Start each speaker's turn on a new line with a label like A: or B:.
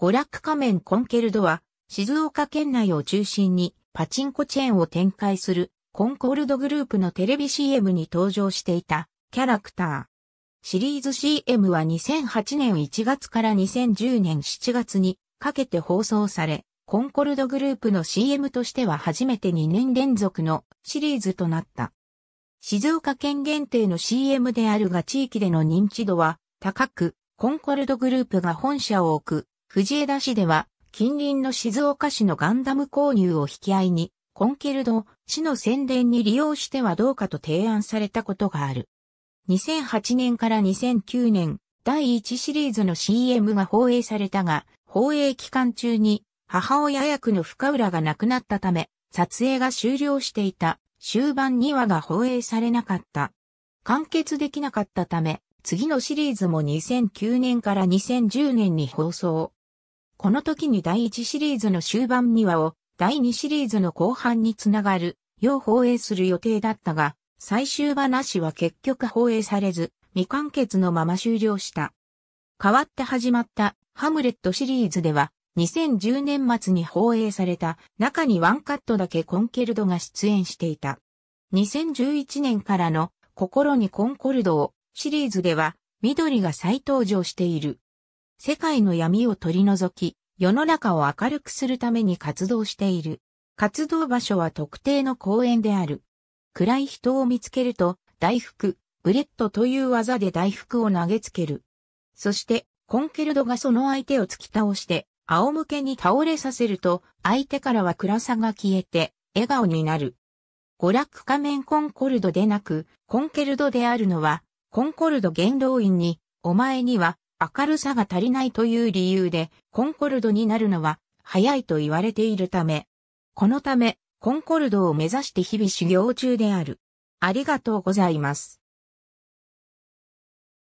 A: 娯楽仮面コンケルドは、静岡県内を中心にパチンコチェーンを展開するコンコルドグループのテレビ CM に登場していたキャラクター。シリーズ CM は2008年1月から2010年7月にかけて放送され、コンコルドグループの CM としては初めて2年連続のシリーズとなった。静岡県限定の CM であるが地域での認知度は高く、コンコルドグループが本社を置く藤枝市では、近隣の静岡市のガンダム購入を引き合いに、コンケルド、市の宣伝に利用してはどうかと提案されたことがある。2008年から2009年、第1シリーズの CM が放映されたが、放映期間中に母親役の深浦が亡くなったため、撮影が終了していた終盤2話が放映されなかった。完結できなかったため、次のシリーズも2009年から2010年に放送。この時に第1シリーズの終盤にはを、第2シリーズの後半につながる、よう放映する予定だったが、最終話は結局放映されず、未完結のまま終了した。変わって始まったハムレットシリーズでは、2010年末に放映された中にワンカットだけコンケルドが出演していた。2011年からの心にコンコルドをシリーズでは緑が再登場している。世界の闇を取り除き、世の中を明るくするために活動している。活動場所は特定の公園である。暗い人を見つけると、大福、ブレットという技で大福を投げつける。そして、コンケルドがその相手を突き倒して、仰向けに倒れさせると、相手からは暗さが消えて、笑顔になる。娯楽仮面コンコルドでなく、コンケルドであるのは、コンコルド元老院に、お前には、明るさが足りないという理由で、コンコルドになるのは早いと言われているため、このため、コンコルドを目指して日々修行中である。ありがとうございます。